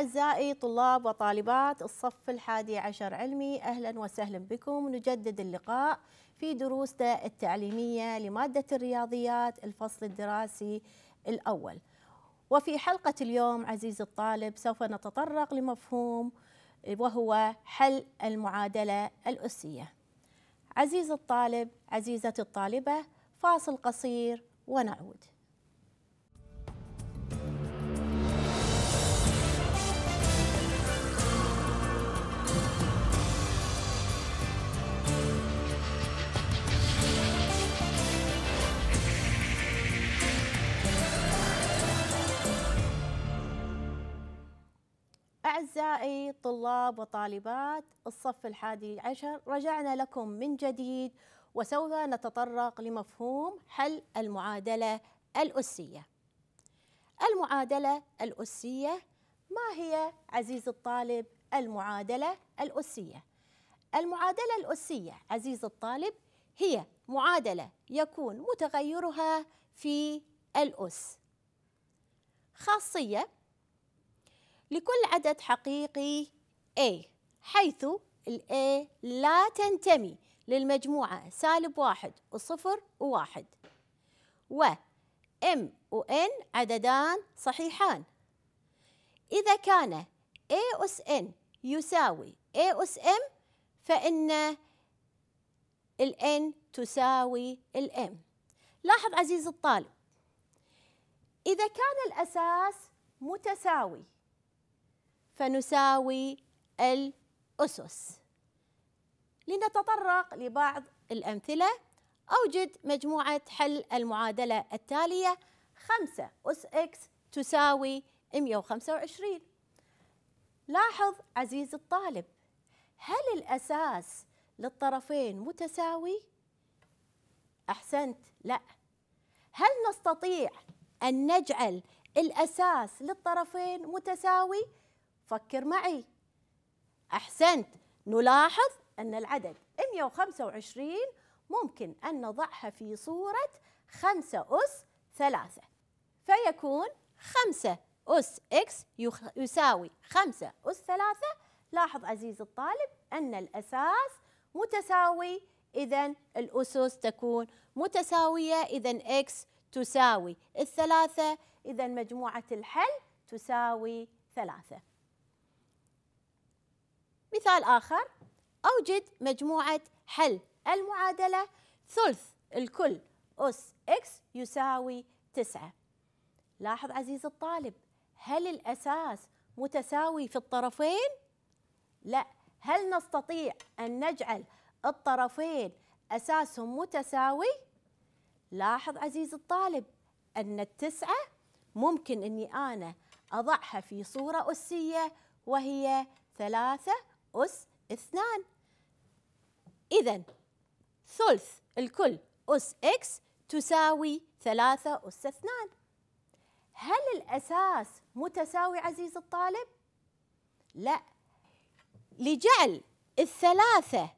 أعزائي طلاب وطالبات الصف الحادي عشر علمي أهلا وسهلا بكم نجدد اللقاء في دروسنا التعليمية لمادة الرياضيات الفصل الدراسي الأول وفي حلقة اليوم عزيزي الطالب سوف نتطرق لمفهوم وهو حل المعادلة الأسية عزيزي الطالب عزيزتي الطالبة فاصل قصير ونعود أعزائي طلاب وطالبات الصف الحادي عشر رجعنا لكم من جديد وسوف نتطرق لمفهوم حل المعادلة الأسية المعادلة الأسية ما هي عزيز الطالب المعادلة الأسية؟ المعادلة الأسية عزيز الطالب هي معادلة يكون متغيرها في الأس خاصية لكل عدد حقيقي A حيث الـ A لا تنتمي للمجموعة سالب واحد وصفر وواحد و M و N عددان صحيحان إذا كان A أس N يساوي A أس M فإن الـ N تساوي الـ M لاحظ عزيزي الطالب إذا كان الأساس متساوي فنساوي الأسس لنتطرق لبعض الأمثلة أوجد مجموعة حل المعادلة التالية 5 أس إكس تساوي 125 لاحظ عزيزي الطالب هل الأساس للطرفين متساوي؟ أحسنت لا هل نستطيع أن نجعل الأساس للطرفين متساوي؟ فكر معي أحسنت نلاحظ أن العدد 125 ممكن أن نضعها في صورة 5 أس 3 فيكون 5 أس إكس يساوي 5 أس 3 لاحظ عزيز الطالب أن الأساس متساوي إذا الأسس تكون متساوية إذا إكس تساوي الثلاثة إذا مجموعة الحل تساوي ثلاثة مثال آخر أوجد مجموعة حل المعادلة ثلث الكل أس إكس يساوي تسعة لاحظ عزيزي الطالب هل الأساس متساوي في الطرفين؟ لا هل نستطيع أن نجعل الطرفين أساسهم متساوي؟ لاحظ عزيزي الطالب أن التسعة ممكن أني أنا أضعها في صورة أسية وهي ثلاثة أس اثنان إذا ثلث الكل أس إكس تساوي ثلاثة أس اثنان هل الأساس متساوي عزيز الطالب؟ لا لجعل الثلاثة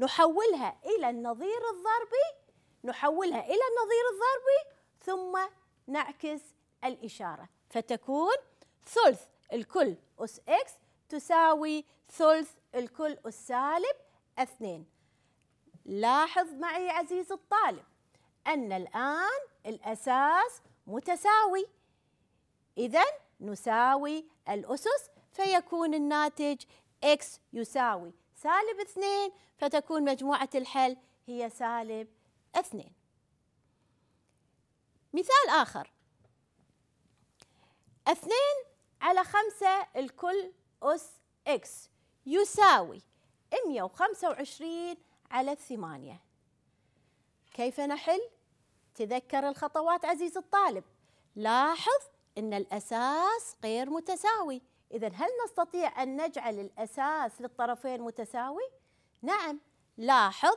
نحولها إلى النظير الضربي نحولها إلى النظير الضربي ثم نعكس الإشارة فتكون ثلث الكل أس إكس تساوي ثلث الكل السالب اثنين لاحظ معي عزيزي الطالب أن الآن الأساس متساوي إذا نساوي الأسس فيكون الناتج x يساوي سالب اثنين فتكون مجموعة الحل هي سالب اثنين مثال آخر اثنين على خمسة الكل أس إكس يساوي 125 على 8 كيف نحل؟ تذكر الخطوات عزيزي الطالب لاحظ أن الأساس غير متساوي إذا هل نستطيع أن نجعل الأساس للطرفين متساوي؟ نعم لاحظ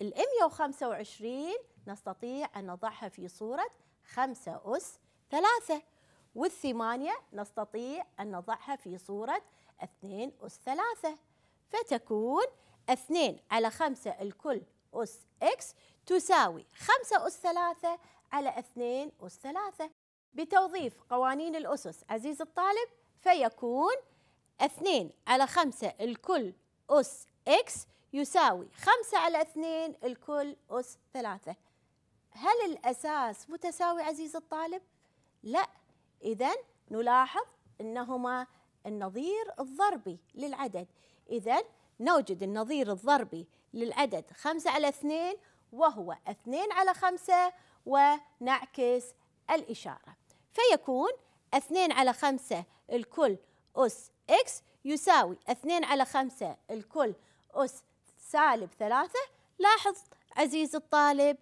ال 125 نستطيع أن نضعها في صورة 5 أس 3 والثمانية نستطيع أن نضعها في صورة 2 أس 3 فتكون 2 على 5 الكل أس إكس تساوي 5 أس 3 على 2 أس 3 بتوظيف قوانين الأسس عزيز الطالب فيكون 2 على 5 الكل أس إكس يساوي 5 على 2 الكل أس 3 هل الأساس متساوي عزيز الطالب؟ لا إذا نلاحظ أنهما النظير الضربي للعدد إذا نوجد النظير الضربي للعدد 5 على 2 وهو 2 على 5 ونعكس الإشارة فيكون 2 على 5 الكل أس إكس يساوي 2 على 5 الكل أس سالب 3 لاحظ عزيزي الطالب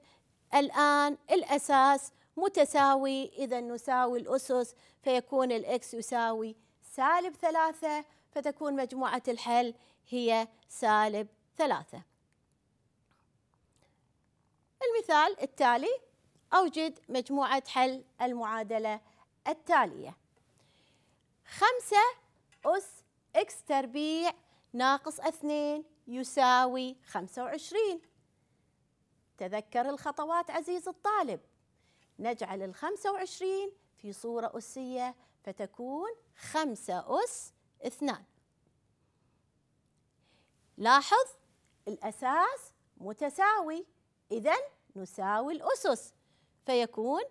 الآن الأساس متساوي إذا نساوي الأسس فيكون الإكس يساوي سالب ثلاثة فتكون مجموعة الحل هي سالب ثلاثة المثال التالي أوجد مجموعة حل المعادلة التالية خمسة أس إكس تربيع ناقص اثنين يساوي خمسة وعشرين تذكر الخطوات عزيز الطالب نجعل الخمسة وعشرين في صورة أسية فتكون خمسة أس اثنان لاحظ الأساس متساوي إذا نساوي الأسس فيكون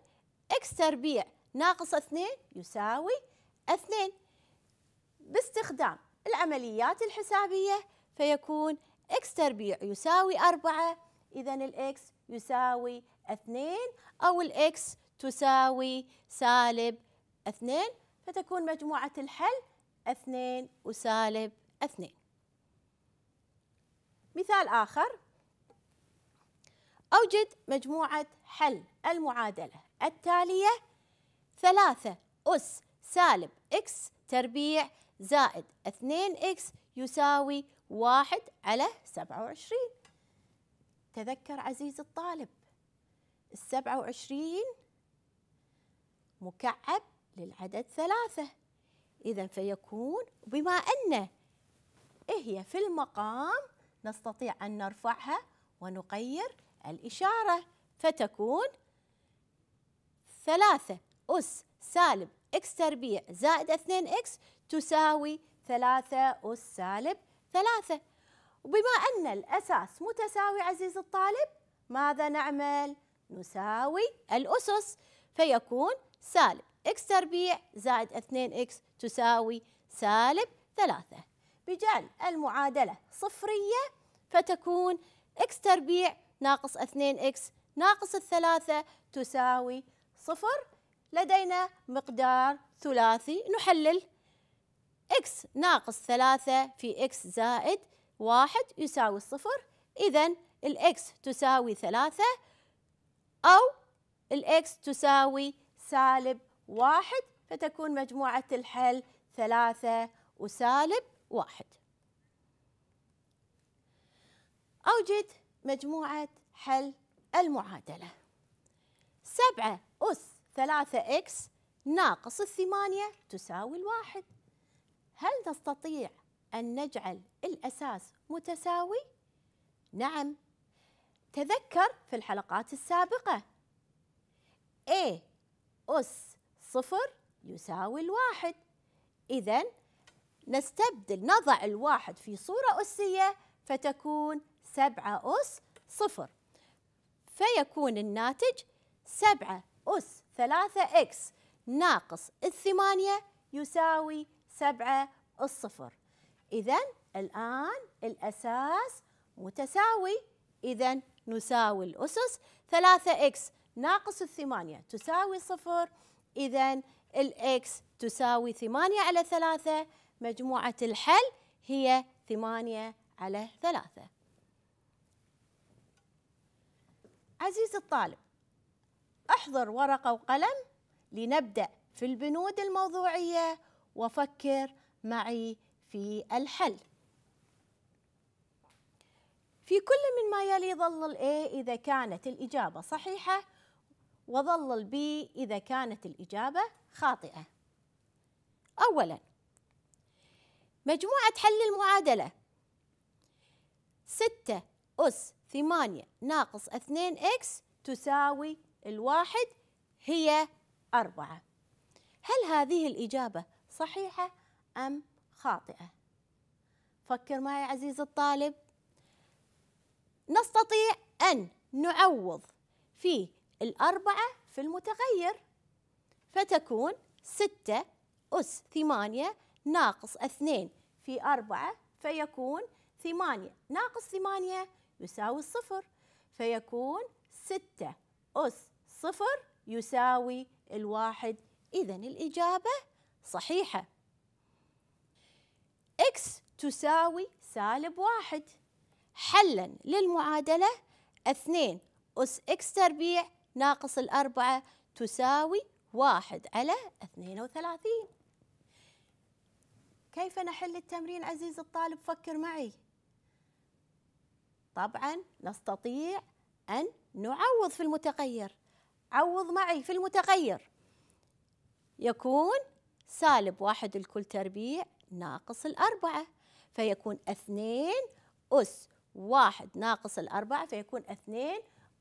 إكس تربيع ناقص اثنين يساوي اثنين باستخدام العمليات الحسابية فيكون إكس تربيع يساوي أربعة إذا الإكس يساوي اثنين أو الإكس تساوي سالب اثنين فتكون مجموعة الحل اثنين وسالب اثنين مثال آخر أوجد مجموعة حل المعادلة التالية ثلاثة أس سالب إكس تربيع زائد اثنين إكس يساوي واحد على سبعة وعشرين تذكر عزيزي الطالب السبعة وعشرين مكعب للعدد ثلاثة إذا فيكون بما أن إيه هي في المقام نستطيع أن نرفعها ونغير الإشارة فتكون ثلاثة أس سالب إكس تربيع زائد 2 إكس تساوي ثلاثة أس سالب ثلاثة وبما أن الأساس متساوي عزيزي الطالب ماذا نعمل؟ نساوي الأسس فيكون سالب x تربيع زائد 2x تساوي سالب 3 بجعل المعادلة صفرية فتكون x تربيع ناقص 2x ناقص الثلاثة تساوي صفر لدينا مقدار ثلاثي نحلل x ناقص 3 في x زائد 1 يساوي الصفر إذا الإكس تساوي 3 أو الإكس تساوي سالب واحد فتكون مجموعة الحل ثلاثة وسالب واحد أوجد مجموعة حل المعادلة سبعة أس ثلاثة إكس ناقص الثمانية تساوي الواحد هل نستطيع أن نجعل الأساس متساوي؟ نعم تذكر في الحلقات السابقة A أس صفر يساوي الواحد إذا نستبدل نضع الواحد في صورة أسية فتكون سبعة أس صفر فيكون الناتج سبعة أس ثلاثة إكس ناقص الثمانية يساوي سبعة الصفر إذا الآن الأساس متساوي إذا نساوي الأسس ثلاثة إكس ناقص الثمانية تساوي صفر إذا الإكس تساوي ثمانية على ثلاثة مجموعة الحل هي ثمانية على ثلاثة عزيزي الطالب احضر ورقة وقلم لنبدأ في البنود الموضوعية وفكر معي في الحل في كل من ما يلي ظل الإيه إذا كانت الإجابة صحيحة وظل البي إذا كانت الإجابة خاطئة أولا مجموعة حل المعادلة ستة أس ثمانية ناقص اثنين إكس تساوي الواحد هي أربعة هل هذه الإجابة صحيحة أم خاطئة؟ فكر معي عزيز الطالب نستطيع أن نعوض في الأربعة في المتغير فتكون ستة أس ثمانية ناقص اثنين في أربعة فيكون ثمانية ناقص ثمانية يساوي الصفر فيكون ستة أس صفر يساوي الواحد إذا الإجابة صحيحة x تساوي سالب واحد حلا للمعادلة اثنين أس x تربيع ناقص الأربعة تساوي واحد على اثنين وثلاثين كيف نحل التمرين عزيز الطالب فكر معي طبعا نستطيع أن نعوض في المتغير عوض معي في المتغير يكون سالب واحد الكل تربيع ناقص الأربعة فيكون اثنين أس واحد ناقص الأربعة فيكون اثنين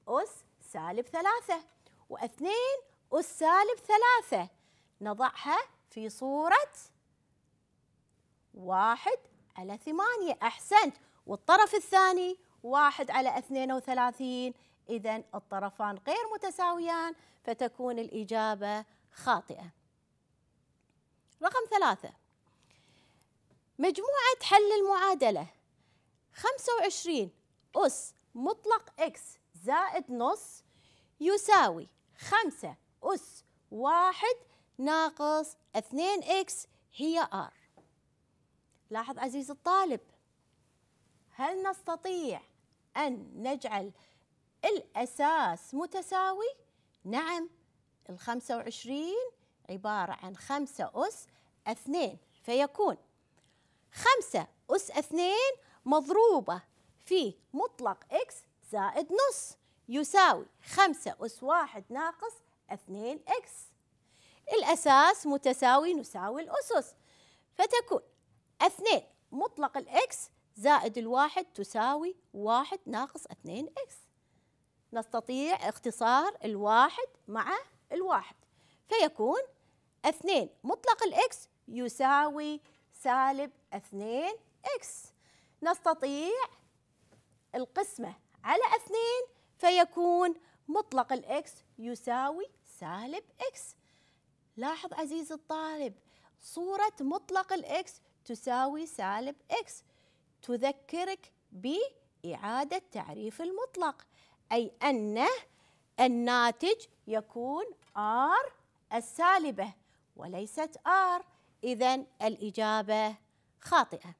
أس سالب ثلاثة واثنين أس سالب ثلاثة نضعها في صورة واحد على ثمانية أحسنت والطرف الثاني واحد على اثنين وثلاثين إذا الطرفان غير متساويان فتكون الإجابة خاطئة رقم ثلاثة مجموعة حل المعادلة خمسة وعشرين أس مطلق إكس زائد نص يساوي خمسة أس واحد ناقص اثنين إكس هي آر لاحظ عزيز الطالب هل نستطيع أن نجعل الأساس متساوي؟ نعم الخمسة وعشرين عبارة عن خمسة أس اثنين فيكون خمسة أس اثنين مضروبة في مطلق إكس زائد نص يساوي خمسة أس واحد ناقص اثنين إكس الأساس متساوي نساوي الأسس فتكون اثنين مطلق الإكس زائد الواحد تساوي واحد ناقص اثنين إكس نستطيع اختصار الواحد مع الواحد فيكون اثنين مطلق الإكس يساوي سالب اثنين إكس نستطيع القسمة على اثنين فيكون مطلق الإكس يساوي سالب إكس لاحظ عزيزي الطالب صورة مطلق الإكس تساوي سالب إكس تذكرك بإعادة تعريف المطلق أي أن الناتج يكون R السالبة وليست R إذا الإجابة خاطئة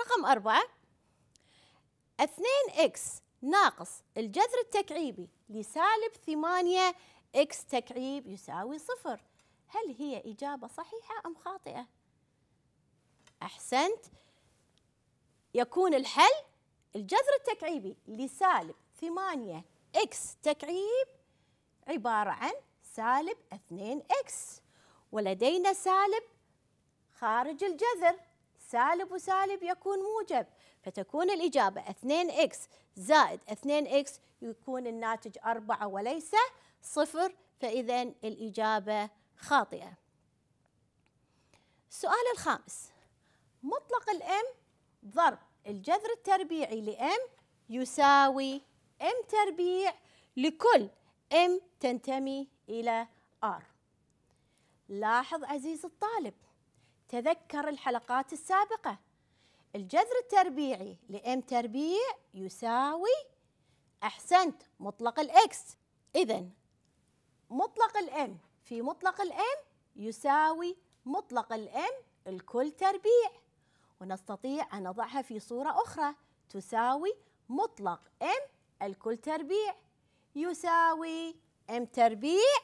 رقم أربعة 2 إكس ناقص الجذر التكعيبي لسالب 8 إكس تكعيب يساوي صفر هل هي إجابة صحيحة أم خاطئة؟ أحسنت يكون الحل الجذر التكعيبي لسالب 8 إكس تكعيب عبارة عن سالب 2 إكس ولدينا سالب خارج الجذر سالب وسالب يكون موجب فتكون الإجابة 2x زائد 2x يكون الناتج 4 وليس صفر فإذا الإجابة خاطئة السؤال الخامس مطلق الام ضرب الجذر التربيعي لام يساوي ام تربيع لكل ام تنتمي إلى ار لاحظ عزيزي الطالب تذكر الحلقات السابقة الجذر التربيعي لام تربيع يساوي احسنت مطلق الاكس اذا مطلق الام في مطلق الام يساوي مطلق الام الكل تربيع ونستطيع ان نضعها في صوره اخرى تساوي مطلق ام الكل تربيع يساوي ام تربيع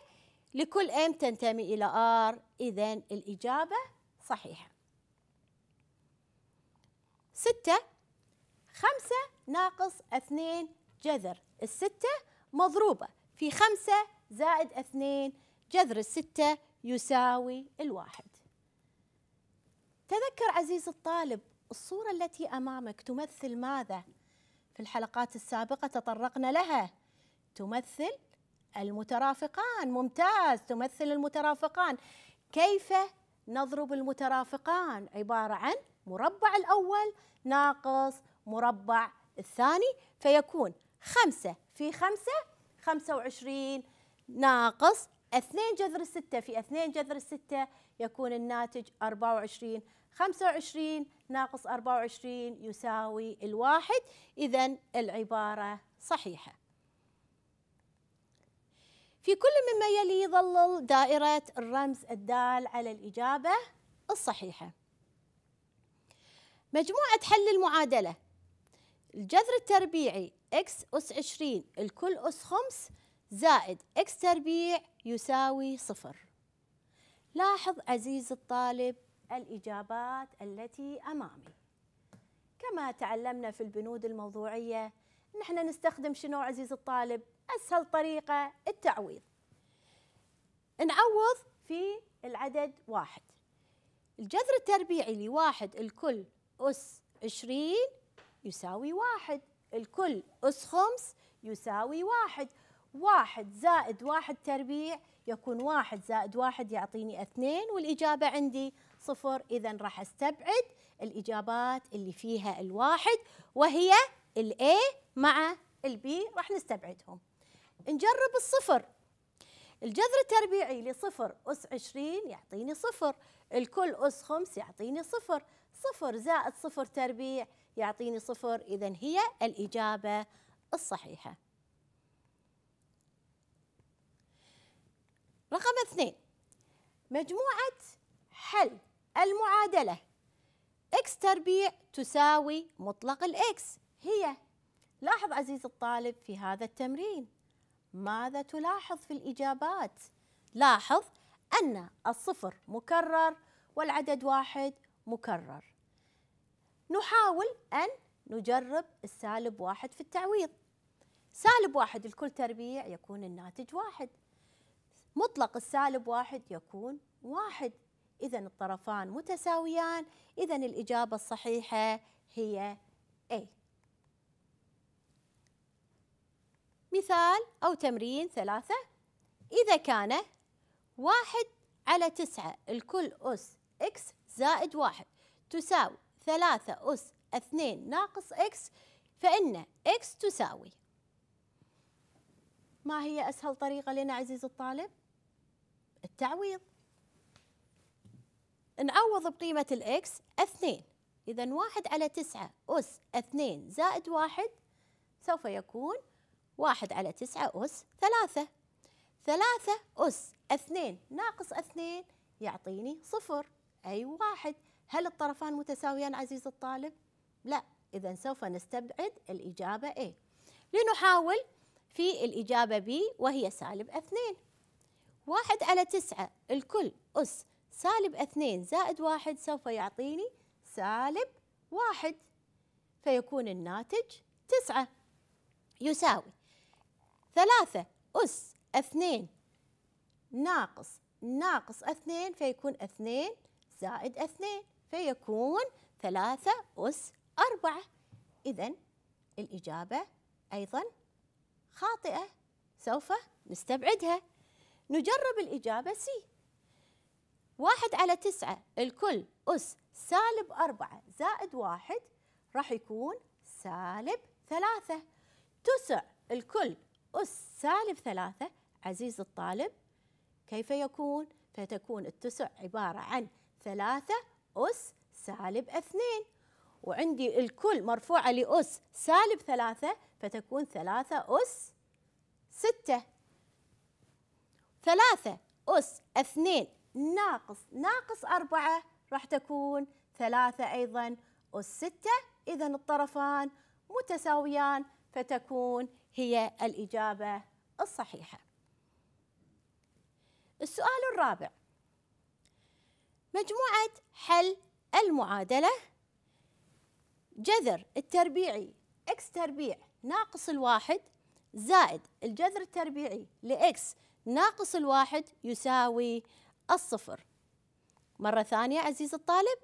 لكل ام تنتمي الى ار اذا الاجابه صحيحه ستة خمسة ناقص اثنين جذر الستة مضروبة في خمسة زائد اثنين جذر الستة يساوي الواحد تذكر عزيز الطالب الصورة التي أمامك تمثل ماذا؟ في الحلقات السابقة تطرقنا لها تمثل المترافقان ممتاز تمثل المترافقان كيف نضرب المترافقان عبارة عن مربع الأول ناقص مربع الثاني فيكون خمسة في خمسة خمسة وعشرين ناقص اثنين جذر الستة في اثنين جذر الستة يكون الناتج أربعة وعشرين خمسة وعشرين ناقص أربعة وعشرين يساوي الواحد إذا العبارة صحيحة في كل مما يلي ظلل دائرة الرمز الدال على الإجابة الصحيحة مجموعة حل المعادلة الجذر التربيعي x أس 20 الكل أس 5 زائد x تربيع يساوي صفر لاحظ عزيزي الطالب الإجابات التي أمامي كما تعلمنا في البنود الموضوعية نحن نستخدم شنو عزيزي الطالب أسهل طريقة التعويض نعوض في العدد واحد الجذر التربيعي لواحد الكل أس عشرين يساوي واحد الكل أس خمس يساوي واحد واحد زائد واحد تربيع يكون واحد زائد واحد يعطيني اثنين والإجابة عندي صفر إذا راح أستبعد الإجابات اللي فيها الواحد وهي الA مع البي راح نستبعدهم نجرب الصفر الجذر التربيعي لصفر أس عشرين يعطيني صفر الكل أس خمس يعطيني صفر صفر زائد صفر تربيع يعطيني صفر إذا هي الإجابة الصحيحة رقم اثنين مجموعة حل المعادلة x تربيع تساوي مطلق الإكس هي لاحظ عزيزي الطالب في هذا التمرين ماذا تلاحظ في الإجابات؟ لاحظ أن الصفر مكرر والعدد واحد مكرر نحاول أن نجرب السالب واحد في التعويض سالب واحد لكل تربيع يكون الناتج واحد مطلق السالب واحد يكون واحد إذا الطرفان متساويان إذا الإجابة الصحيحة هي A مثال أو تمرين ثلاثة إذا كان واحد على تسعة الكل أس إكس زائد واحد تساوي ثلاثة أس اثنين ناقص إكس فإن إكس تساوي ما هي أسهل طريقة لنا عزيزي الطالب؟ التعويض نعوض بقيمة الإكس اثنين إذا واحد على تسعة أس اثنين زائد واحد سوف يكون واحد على تسعة أس ثلاثة ثلاثة أس اثنين ناقص اثنين يعطيني صفر أي واحد هل الطرفان متساويان عزيز الطالب؟ لا إذا سوف نستبعد الإجابة A لنحاول في الإجابة B وهي سالب اثنين واحد على تسعة الكل أس سالب اثنين زائد واحد سوف يعطيني سالب واحد فيكون الناتج تسعة يساوي ثلاثة أس اثنين ناقص ناقص اثنين فيكون اثنين زائد اثنين فيكون ثلاثة أس أربعة إذا الإجابة أيضا خاطئة سوف نستبعدها نجرب الإجابة سي واحد على تسعة الكل أس سالب أربعة زائد واحد راح يكون سالب ثلاثة تسع الكل أس سالب ثلاثة عزيز الطالب كيف يكون؟ فتكون التسع عبارة عن ثلاثة أس سالب اثنين وعندي الكل مرفوعة لأس سالب ثلاثة فتكون ثلاثة أس ستة ثلاثة أس اثنين ناقص ناقص أربعة راح تكون ثلاثة أيضا أس ستة إذا الطرفان متساويان فتكون هي الإجابة الصحيحة السؤال الرابع مجموعة حل المعادلة جذر التربيعي x تربيع ناقص الواحد زائد الجذر التربيعي لإكس ناقص الواحد يساوي الصفر مرة ثانية عزيزي الطالب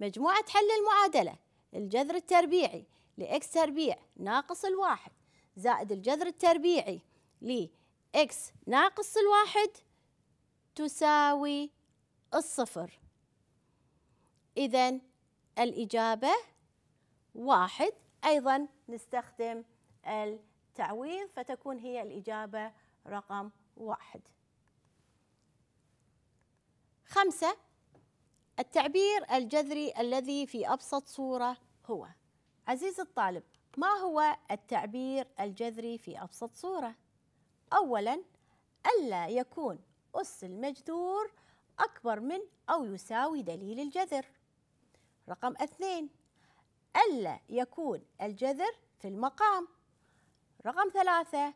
مجموعة حل المعادلة الجذر التربيعي لإكس تربيع ناقص الواحد زائد الجذر التربيعي لإكس ناقص الواحد تساوي الصفر إذا الإجابة واحد أيضا نستخدم التعويض فتكون هي الإجابة رقم واحد خمسة التعبير الجذري الذي في أبسط صورة هو عزيزي الطالب ما هو التعبير الجذري في أبسط صورة؟ أولا ألا يكون أس المجذور أكبر من أو يساوي دليل الجذر رقم اثنين ألا يكون الجذر في المقام رقم ثلاثة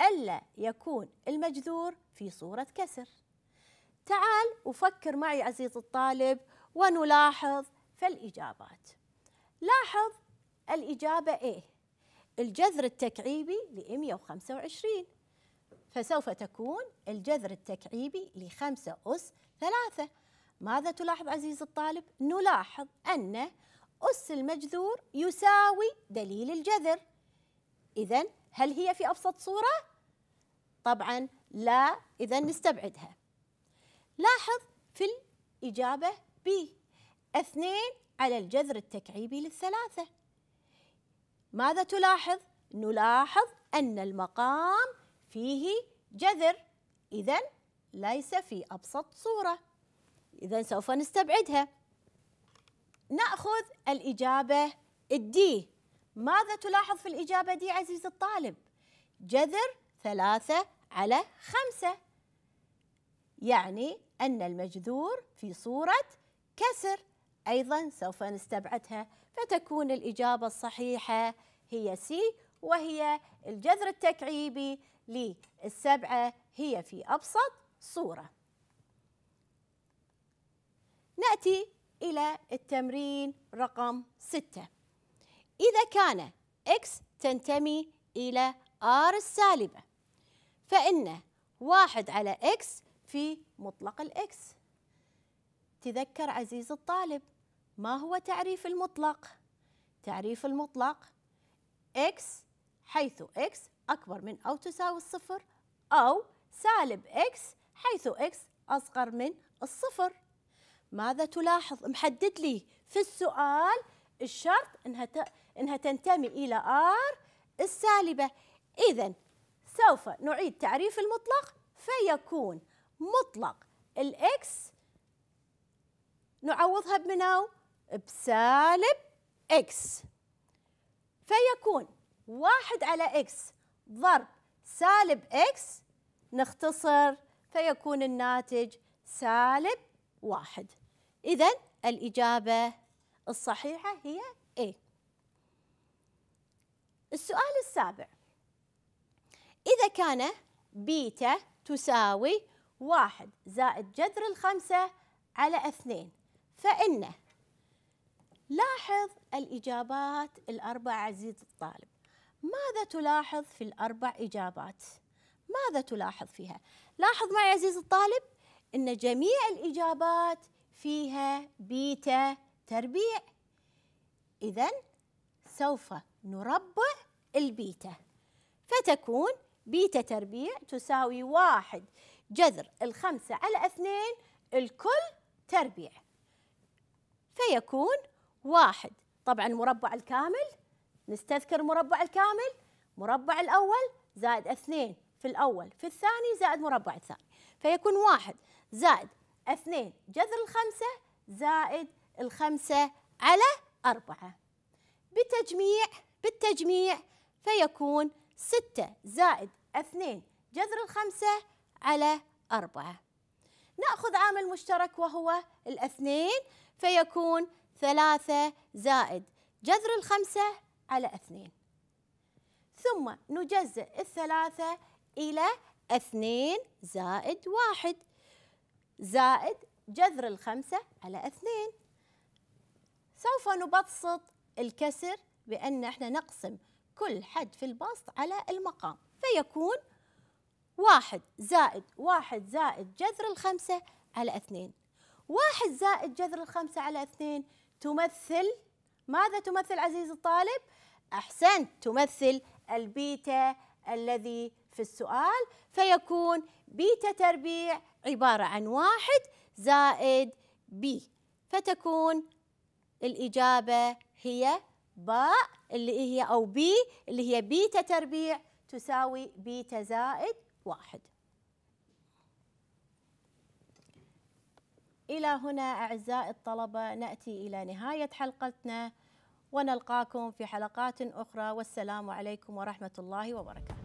ألا يكون المجذور في صورة كسر تعال وفكر معي عزيزي الطالب ونلاحظ فالإجابات لاحظ الإجابة إيه الجذر التكعيبي ل 125 فسوف تكون الجذر التكعيبي لخمسة أس ثلاثة ماذا تلاحظ عزيز الطالب؟ نلاحظ أن أس المجذور يساوي دليل الجذر إذا هل هي في أبسط صورة؟ طبعا لا إذا نستبعدها لاحظ في الإجابة ب اثنين على الجذر التكعيبي للثلاثة ماذا تلاحظ؟ نلاحظ أن المقام فيه جذر إذا ليس في أبسط صورة إذا سوف نستبعدها نأخذ الإجابة الدي ماذا تلاحظ في الإجابة دي عزيزي الطالب جذر ثلاثة على خمسة يعني أن المجذور في صورة كسر أيضا سوف نستبعدها فتكون الإجابة الصحيحة هي سي وهي الجذر التكعيبي للسبعة هي في أبسط صورة نأتي إلى التمرين رقم ستة إذا كان x تنتمي إلى r السالبة فإن واحد على x في مطلق x تذكر عزيز الطالب ما هو تعريف المطلق؟ تعريف المطلق x حيث x أكبر من أو تساوي الصفر أو سالب x حيث x أصغر من الصفر ماذا تلاحظ محدد لي في السؤال الشرط انها انها تنتمي الى ار السالبه اذا سوف نعيد تعريف المطلق فيكون مطلق الاكس نعوضها بمنو بسالب اكس فيكون واحد على اكس ضرب سالب اكس نختصر فيكون الناتج سالب واحد إذا الإجابة الصحيحة هي A السؤال السابع إذا كان بيتا تساوي واحد زائد جذر الخمسة على اثنين فإن لاحظ الإجابات الأربع عزيز الطالب ماذا تلاحظ في الأربع إجابات؟ ماذا تلاحظ فيها؟ لاحظ معي عزيز الطالب أن جميع الإجابات فيها بيتا تربيع إذا سوف نربع البيتا فتكون بيتا تربيع تساوي واحد جذر الخمسة على اثنين الكل تربيع فيكون واحد طبعا مربع الكامل نستذكر مربع الكامل مربع الأول زائد اثنين في الأول في الثاني زائد مربع الثاني فيكون واحد زائد 2 جذر الخمسة زائد الخمسة على أربعة بتجميع بالتجميع فيكون ستة زائد اثنين جذر الخمسة على أربعة نأخذ عامل مشترك وهو الاثنين فيكون ثلاثة زائد جذر الخمسة على اثنين ثم نجزئ الثلاثة إلى اثنين زائد واحد زائد جذر الخمسة على اثنين سوف نبسط الكسر بأن احنا نقسم كل حد في البسط على المقام فيكون واحد زائد واحد زائد جذر الخمسة على اثنين واحد زائد جذر الخمسة على اثنين تمثل ماذا تمثل عزيزي الطالب؟ أحسنت تمثل البيتا الذي في السؤال فيكون بيتا تربيع عبارة عن واحد زائد بي فتكون الإجابة هي باء اللي هي أو بي اللي هي بيتا تربيع تساوي بيتا زائد واحد إلى هنا أعزائي الطلبة نأتي إلى نهاية حلقتنا ونلقاكم في حلقات أخرى والسلام عليكم ورحمة الله وبركاته